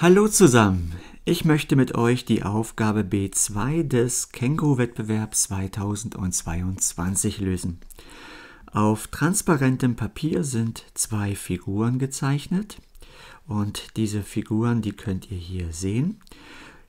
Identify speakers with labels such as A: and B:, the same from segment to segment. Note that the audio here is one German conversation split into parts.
A: Hallo zusammen! Ich möchte mit euch die Aufgabe B2 des Känguru-Wettbewerbs 2022 lösen. Auf transparentem Papier sind zwei Figuren gezeichnet und diese Figuren, die könnt ihr hier sehen.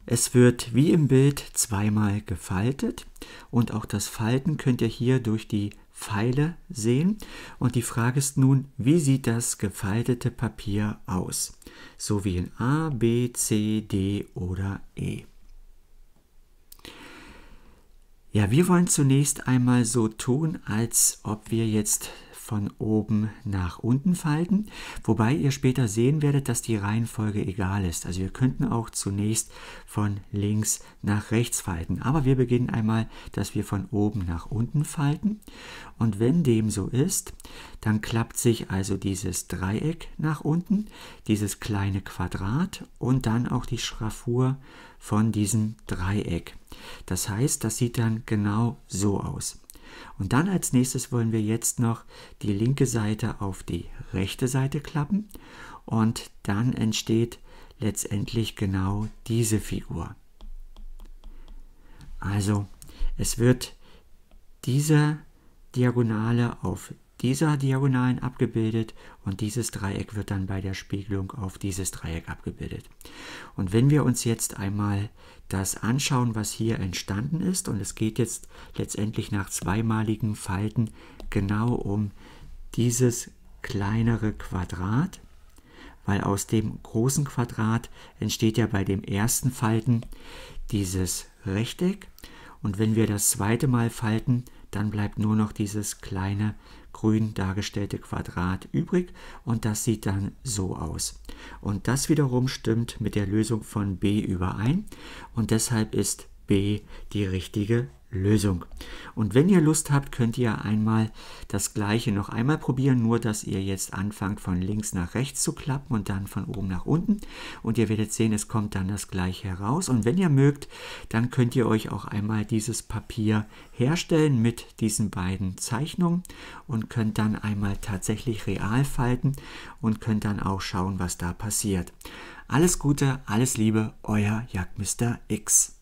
A: Es wird wie im Bild zweimal gefaltet und auch das Falten könnt ihr hier durch die Pfeile sehen. Und die Frage ist nun, wie sieht das gefaltete Papier aus? So wie in A, B, C, D oder E. Ja, wir wollen zunächst einmal so tun, als ob wir jetzt von oben nach unten falten, wobei ihr später sehen werdet, dass die Reihenfolge egal ist. Also wir könnten auch zunächst von links nach rechts falten, aber wir beginnen einmal, dass wir von oben nach unten falten und wenn dem so ist, dann klappt sich also dieses Dreieck nach unten, dieses kleine Quadrat und dann auch die Schraffur von diesem Dreieck. Das heißt, das sieht dann genau so aus. Und dann als nächstes wollen wir jetzt noch die linke Seite auf die rechte Seite klappen und dann entsteht letztendlich genau diese Figur. Also es wird diese Diagonale auf dieser Diagonalen abgebildet und dieses Dreieck wird dann bei der Spiegelung auf dieses Dreieck abgebildet. Und wenn wir uns jetzt einmal das anschauen, was hier entstanden ist. Und es geht jetzt letztendlich nach zweimaligen Falten genau um dieses kleinere Quadrat, weil aus dem großen Quadrat entsteht ja bei dem ersten Falten dieses Rechteck. Und wenn wir das zweite Mal falten, dann bleibt nur noch dieses kleine grün dargestellte Quadrat übrig und das sieht dann so aus. Und das wiederum stimmt mit der Lösung von b überein und deshalb ist b die richtige Lösung. Und wenn ihr Lust habt, könnt ihr einmal das gleiche noch einmal probieren, nur dass ihr jetzt anfangt von links nach rechts zu klappen und dann von oben nach unten und ihr werdet sehen, es kommt dann das gleiche heraus und wenn ihr mögt, dann könnt ihr euch auch einmal dieses Papier herstellen mit diesen beiden Zeichnungen und könnt dann einmal tatsächlich real falten und könnt dann auch schauen, was da passiert. Alles Gute, alles Liebe, euer Jagdmister X.